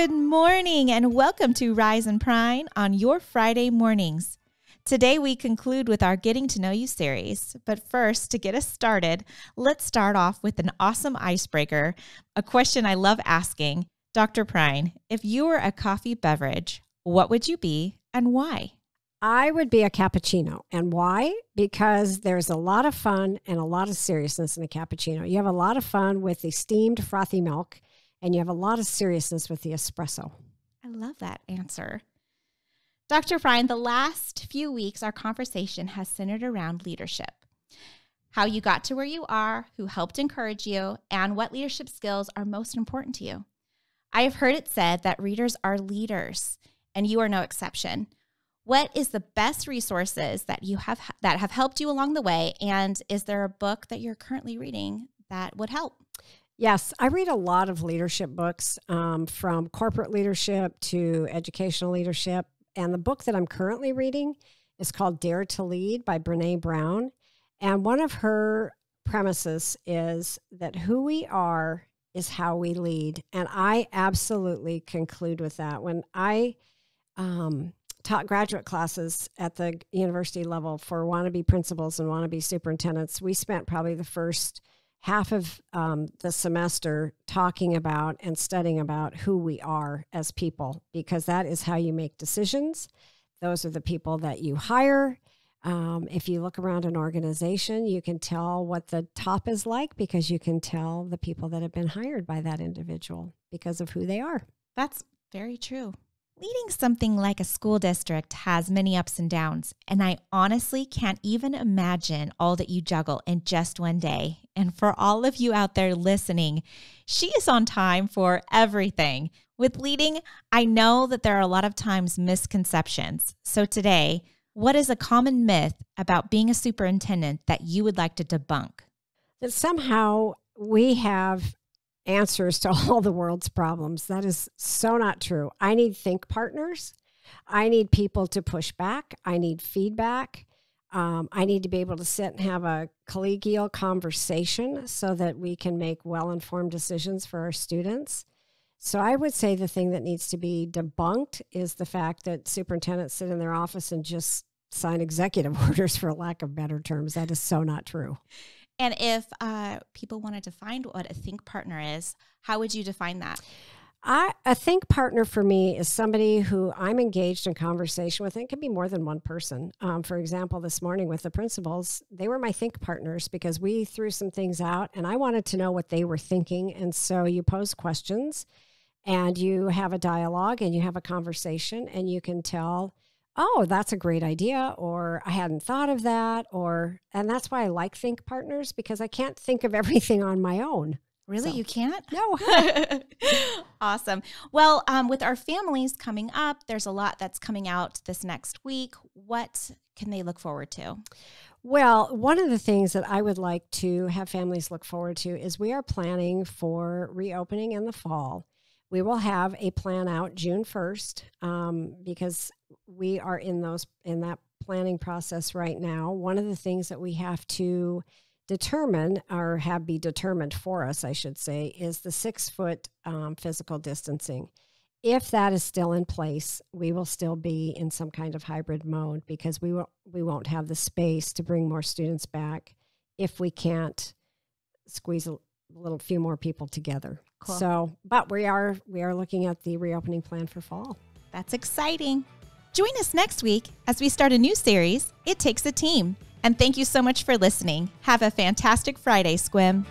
Good morning and welcome to Rise and Prime on your Friday mornings. Today we conclude with our Getting to Know You series. But first, to get us started, let's start off with an awesome icebreaker, a question I love asking. Dr. Prine, if you were a coffee beverage, what would you be and why? I would be a cappuccino. And why? Because there's a lot of fun and a lot of seriousness in a cappuccino. You have a lot of fun with the steamed frothy milk and you have a lot of seriousness with the espresso. I love that answer. Dr. Frein. the last few weeks, our conversation has centered around leadership how you got to where you are, who helped encourage you, and what leadership skills are most important to you. I have heard it said that readers are leaders, and you are no exception. What is the best resources that you have that have helped you along the way and is there a book that you're currently reading that would help? Yes, I read a lot of leadership books um, from corporate leadership to educational leadership. And the book that I'm currently reading is called Dare to Lead by Brene Brown. And one of her premises is that who we are is how we lead. And I absolutely conclude with that. When I um, taught graduate classes at the university level for wannabe principals and wannabe superintendents, we spent probably the first – half of um, the semester talking about and studying about who we are as people, because that is how you make decisions. Those are the people that you hire. Um, if you look around an organization, you can tell what the top is like because you can tell the people that have been hired by that individual because of who they are. That's very true. Leading something like a school district has many ups and downs, and I honestly can't even imagine all that you juggle in just one day. And for all of you out there listening, she is on time for everything. With leading, I know that there are a lot of times misconceptions. So today, what is a common myth about being a superintendent that you would like to debunk? That somehow we have answers to all the world's problems. That is so not true. I need think partners. I need people to push back. I need feedback. Um, I need to be able to sit and have a collegial conversation so that we can make well informed decisions for our students. So I would say the thing that needs to be debunked is the fact that superintendents sit in their office and just sign executive orders, for lack of better terms. That is so not true. And if uh, people wanted to find what a think partner is, how would you define that? I, a think partner for me is somebody who I'm engaged in conversation with. And it can be more than one person. Um, for example, this morning with the principals, they were my think partners because we threw some things out and I wanted to know what they were thinking. And so you pose questions and you have a dialogue and you have a conversation and you can tell, oh, that's a great idea, or I hadn't thought of that, or, and that's why I like think partners because I can't think of everything on my own. Really, so. you can't? No. awesome. Well, um, with our families coming up, there's a lot that's coming out this next week. What can they look forward to? Well, one of the things that I would like to have families look forward to is we are planning for reopening in the fall. We will have a plan out June 1st um, because we are in those in that planning process right now. One of the things that we have to determine or have be determined for us, I should say, is the six foot um, physical distancing. If that is still in place, we will still be in some kind of hybrid mode because we will we won't have the space to bring more students back if we can't squeeze a little few more people together. Cool. So, but we are we are looking at the reopening plan for fall. That's exciting. Join us next week as we start a new series, It Takes a Team, and thank you so much for listening. Have a fantastic Friday, Squim.